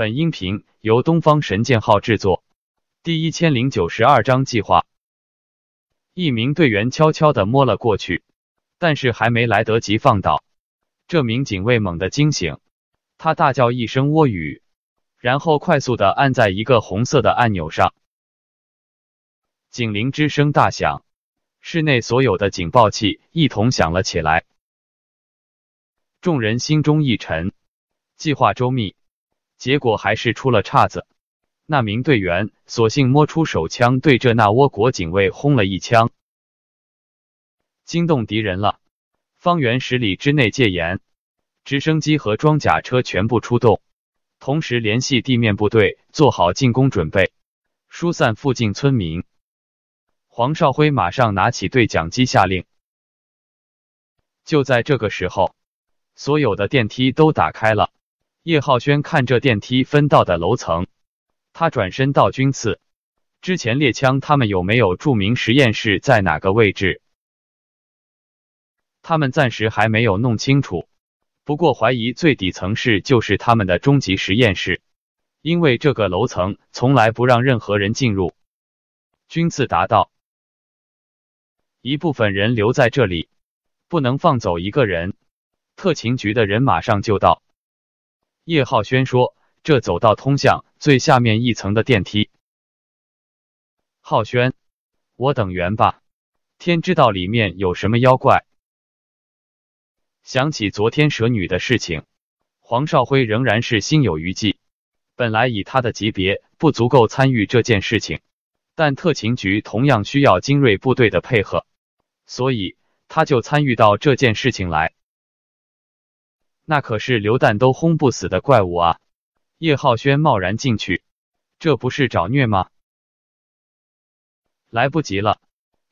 本音频由东方神剑号制作。第一千零九十二章计划。一名队员悄悄的摸了过去，但是还没来得及放倒这名警卫，猛地惊醒，他大叫一声“窝语”，然后快速的按在一个红色的按钮上，警铃之声大响，室内所有的警报器一同响了起来，众人心中一沉，计划周密。结果还是出了岔子，那名队员索性摸出手枪，对着那倭国警卫轰了一枪，惊动敌人了。方圆十里之内戒严，直升机和装甲车全部出动，同时联系地面部队做好进攻准备，疏散附近村民。黄少辉马上拿起对讲机下令。就在这个时候，所有的电梯都打开了。叶浩轩看着电梯分到的楼层，他转身到军刺。之前猎枪他们有没有注明实验室在哪个位置？他们暂时还没有弄清楚，不过怀疑最底层是就是他们的终极实验室，因为这个楼层从来不让任何人进入。军刺答道：“一部分人留在这里，不能放走一个人。特勤局的人马上就到。”叶浩轩说：“这走到通向最下面一层的电梯。”浩轩，我等缘吧，天知道里面有什么妖怪。想起昨天蛇女的事情，黄少辉仍然是心有余悸。本来以他的级别，不足够参与这件事情，但特勤局同样需要精锐部队的配合，所以他就参与到这件事情来。那可是榴弹都轰不死的怪物啊！叶浩轩贸然进去，这不是找虐吗？来不及了，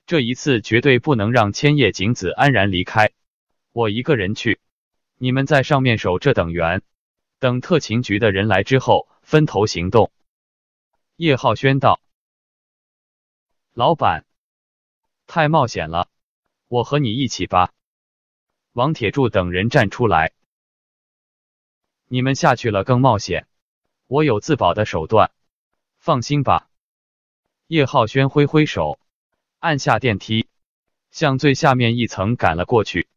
这一次绝对不能让千叶景子安然离开。我一个人去，你们在上面守着等援，等特勤局的人来之后分头行动。叶浩轩道：“老板，太冒险了，我和你一起吧。”王铁柱等人站出来。你们下去了更冒险，我有自保的手段，放心吧。叶浩轩挥挥手，按下电梯，向最下面一层赶了过去。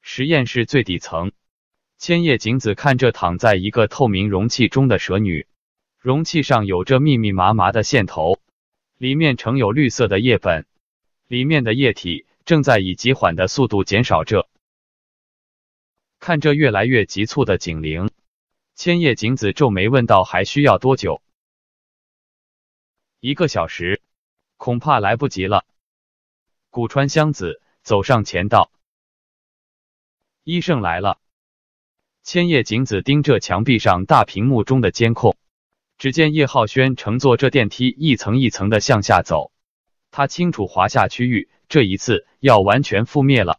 实验室最底层，千叶景子看着躺在一个透明容器中的蛇女，容器上有着密密麻麻的线头，里面盛有绿色的液粉，里面的液体正在以极缓的速度减少着。看着越来越急促的警铃，千叶景子皱眉问道：“还需要多久？”“一个小时，恐怕来不及了。”古川香子走上前道：“医生来了。”千叶景子盯着墙壁上大屏幕中的监控，只见叶浩轩乘坐这电梯一层一层的向下走。他清楚，华夏区域这一次要完全覆灭了。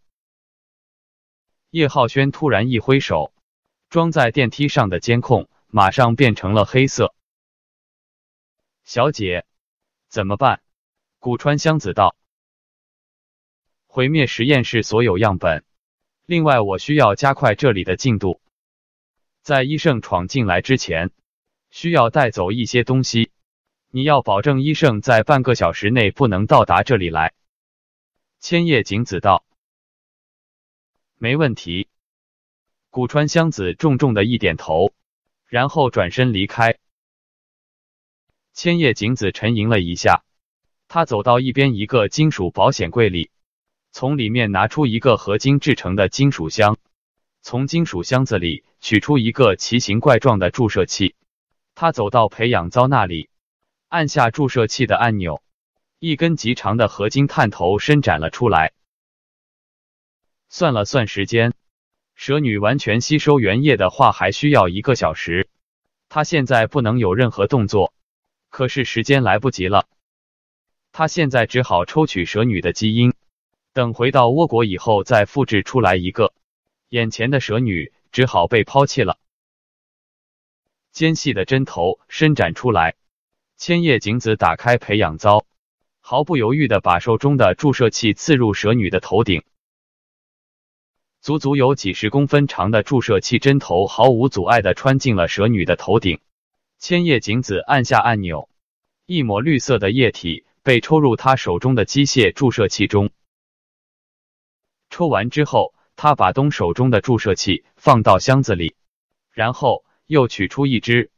叶浩轩突然一挥手，装在电梯上的监控马上变成了黑色。小姐，怎么办？古川香子道：“毁灭实验室所有样本，另外我需要加快这里的进度，在医生闯进来之前，需要带走一些东西。你要保证医生在半个小时内不能到达这里来。”千叶景子道。没问题，古川香子重重的一点头，然后转身离开。千叶景子沉吟了一下，他走到一边一个金属保险柜里，从里面拿出一个合金制成的金属箱，从金属箱子里取出一个奇形怪状的注射器。他走到培养糟那里，按下注射器的按钮，一根极长的合金探头伸展了出来。算了算时间，蛇女完全吸收原液的话，还需要一个小时。她现在不能有任何动作，可是时间来不及了。她现在只好抽取蛇女的基因，等回到倭国以后再复制出来一个。眼前的蛇女只好被抛弃了。尖细的针头伸展出来，千叶景子打开培养糟，毫不犹豫的把手中的注射器刺入蛇女的头顶。足足有几十公分长的注射器针头毫无阻碍地穿进了蛇女的头顶。千叶景子按下按钮，一抹绿色的液体被抽入她手中的机械注射器中。抽完之后，她把东手中的注射器放到箱子里，然后又取出一支，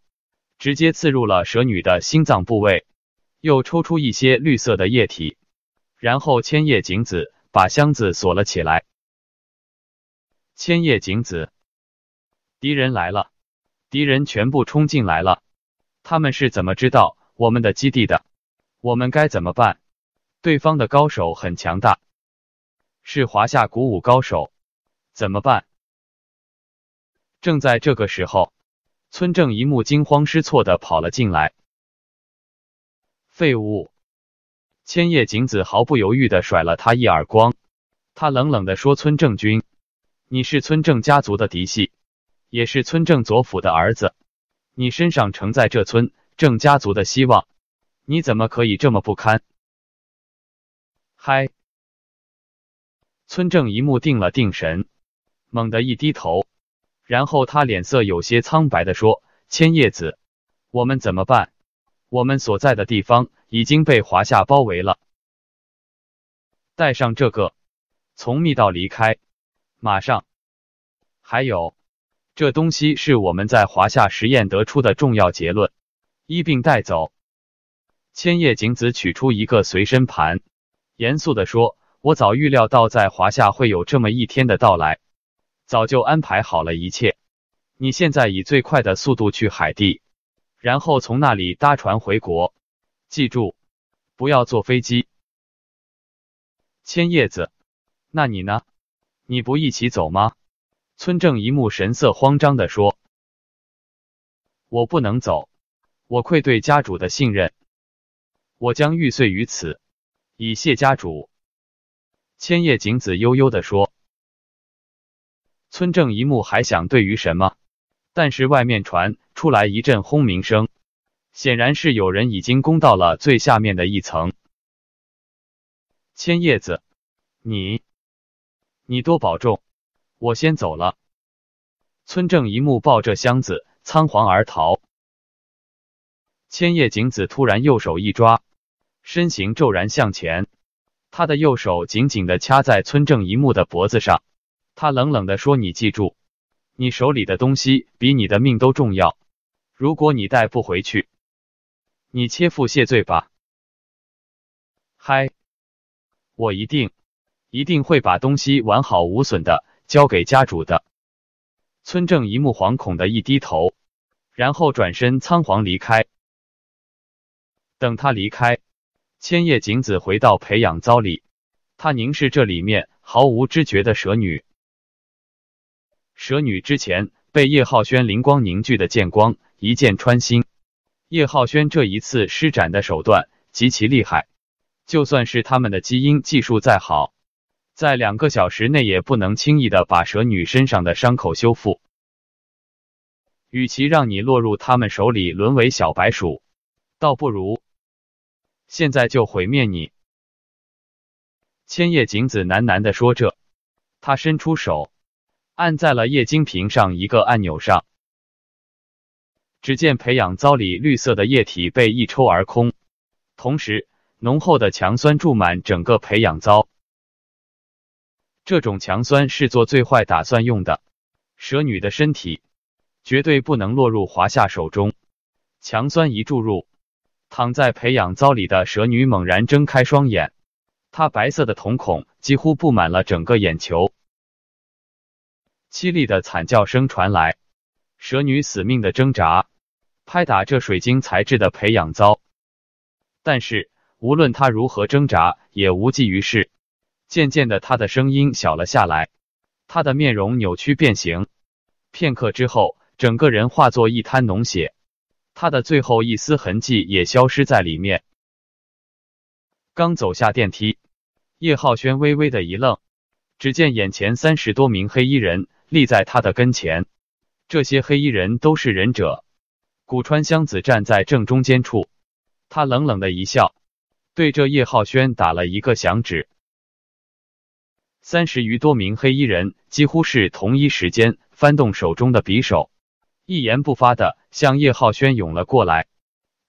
直接刺入了蛇女的心脏部位，又抽出一些绿色的液体。然后千叶景子把箱子锁了起来。千叶景子，敌人来了！敌人全部冲进来了！他们是怎么知道我们的基地的？我们该怎么办？对方的高手很强大，是华夏古武高手，怎么办？正在这个时候，村正一木惊慌失措的跑了进来。废物！千叶景子毫不犹豫的甩了他一耳光，他冷冷的说：“村正君。”你是村正家族的嫡系，也是村正左辅的儿子，你身上承载这村正家族的希望，你怎么可以这么不堪？嗨！村正一目定了定神，猛地一低头，然后他脸色有些苍白的说：“千叶子，我们怎么办？我们所在的地方已经被华夏包围了，带上这个，从密道离开。”马上，还有，这东西是我们在华夏实验得出的重要结论，一并带走。千叶景子取出一个随身盘，严肃地说：“我早预料到在华夏会有这么一天的到来，早就安排好了一切。你现在以最快的速度去海地，然后从那里搭船回国，记住，不要坐飞机。”千叶子，那你呢？你不一起走吗？村正一木神色慌张的说：“我不能走，我愧对家主的信任，我将玉碎于此，以谢家主。”千叶景子悠悠的说。村正一木还想对于什么，但是外面传出来一阵轰鸣声，显然是有人已经攻到了最下面的一层。千叶子，你。你多保重，我先走了。村正一木抱着箱子仓皇而逃。千叶景子突然右手一抓，身形骤然向前，他的右手紧紧的掐在村正一木的脖子上。他冷冷的说：“你记住，你手里的东西比你的命都重要。如果你带不回去，你切腹谢罪吧。”“嗨，我一定。”一定会把东西完好无损的交给家主的。村正一目惶恐的一低头，然后转身仓皇离开。等他离开，千叶景子回到培养糟里，他凝视这里面毫无知觉的蛇女。蛇女之前被叶浩轩灵光凝聚的剑光一剑穿心，叶浩轩这一次施展的手段极其厉害，就算是他们的基因技术再好。在两个小时内也不能轻易的把蛇女身上的伤口修复。与其让你落入他们手里沦为小白鼠，倒不如现在就毁灭你。”千叶景子喃喃的说着，他伸出手按在了液晶屏上一个按钮上。只见培养糟里绿色的液体被一抽而空，同时浓厚的强酸注满整个培养糟。这种强酸是做最坏打算用的。蛇女的身体绝对不能落入华夏手中。强酸一注入，躺在培养槽里的蛇女猛然睁开双眼，她白色的瞳孔几乎布满了整个眼球。凄厉的惨叫声传来，蛇女死命的挣扎，拍打着水晶材质的培养槽，但是无论她如何挣扎，也无济于事。渐渐的，他的声音小了下来，他的面容扭曲变形。片刻之后，整个人化作一滩脓血，他的最后一丝痕迹也消失在里面。刚走下电梯，叶浩轩微微的一愣，只见眼前三十多名黑衣人立在他的跟前。这些黑衣人都是忍者，古川香子站在正中间处，他冷冷的一笑，对着叶浩轩打了一个响指。三十余多名黑衣人几乎是同一时间翻动手中的匕首，一言不发的向叶浩轩涌了过来。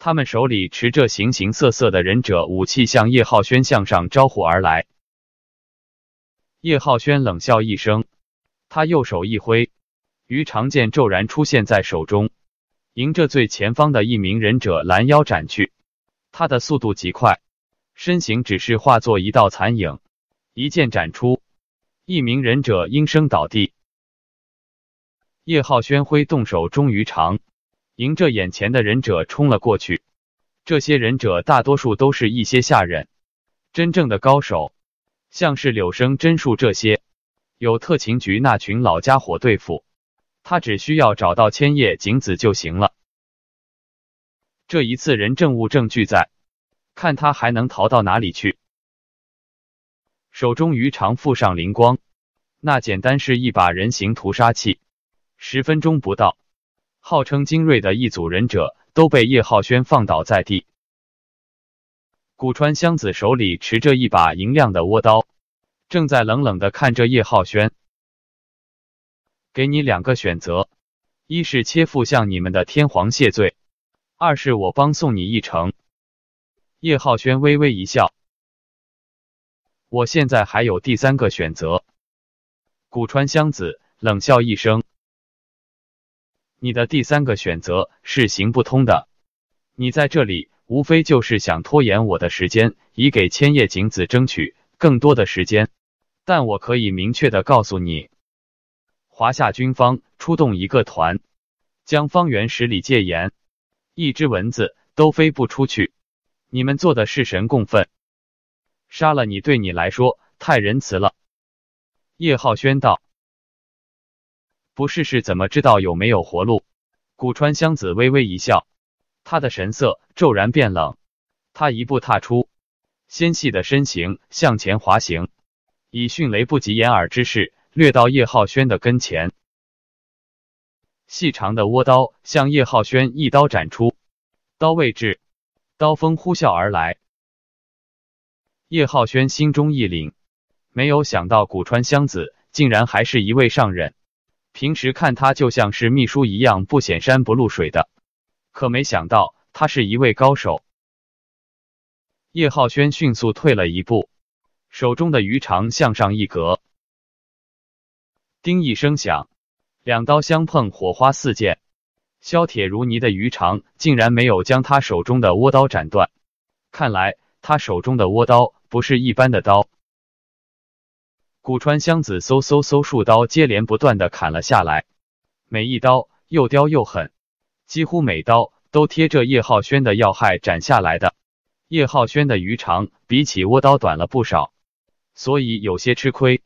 他们手里持着形形色色的忍者武器，向叶浩轩向上招呼而来。叶浩轩冷笑一声，他右手一挥，于长剑骤然出现在手中，迎着最前方的一名忍者拦腰斩去。他的速度极快，身形只是化作一道残影，一剑斩出。一名忍者应声倒地，叶浩轩挥动手，终于长迎着眼前的忍者冲了过去。这些忍者大多数都是一些下忍，真正的高手，像是柳生真树这些，有特勤局那群老家伙对付他，只需要找到千叶景子就行了。这一次人证物证俱在，看他还能逃到哪里去。手中鱼肠附上灵光，那简单是一把人形屠杀器。十分钟不到，号称精锐的一组忍者都被叶浩轩放倒在地。古川香子手里持着一把银亮的倭刀，正在冷冷的看着叶浩轩：“给你两个选择，一是切腹向你们的天皇谢罪，二是我帮送你一程。”叶浩轩微微一笑。我现在还有第三个选择，古川香子冷笑一声：“你的第三个选择是行不通的。你在这里无非就是想拖延我的时间，以给千叶景子争取更多的时间。但我可以明确的告诉你，华夏军方出动一个团，将方圆十里戒严，一只蚊子都飞不出去。你们做的是神共愤。”杀了你，对你来说太仁慈了。”叶浩轩道，“不试试怎么知道有没有活路？”古川香子微微一笑，她的神色骤然变冷，她一步踏出，纤细的身形向前滑行，以迅雷不及掩耳之势掠到叶浩轩的跟前，细长的倭刀向叶浩轩一刀斩出，刀位置，刀锋呼啸而来。叶浩轩心中一凛，没有想到古川香子竟然还是一位上人。平时看他就像是秘书一样不显山不露水的，可没想到他是一位高手。叶浩轩迅速退了一步，手中的鱼肠向上一格，叮一声响，两刀相碰，火花四溅，削铁如泥的鱼肠竟然没有将他手中的倭刀斩断。看来他手中的倭刀。不是一般的刀，古川香子嗖嗖嗖数刀接连不断的砍了下来，每一刀又刁又狠，几乎每刀都贴着叶浩轩的要害斩下来的。叶浩轩的鱼肠比起倭刀短了不少，所以有些吃亏。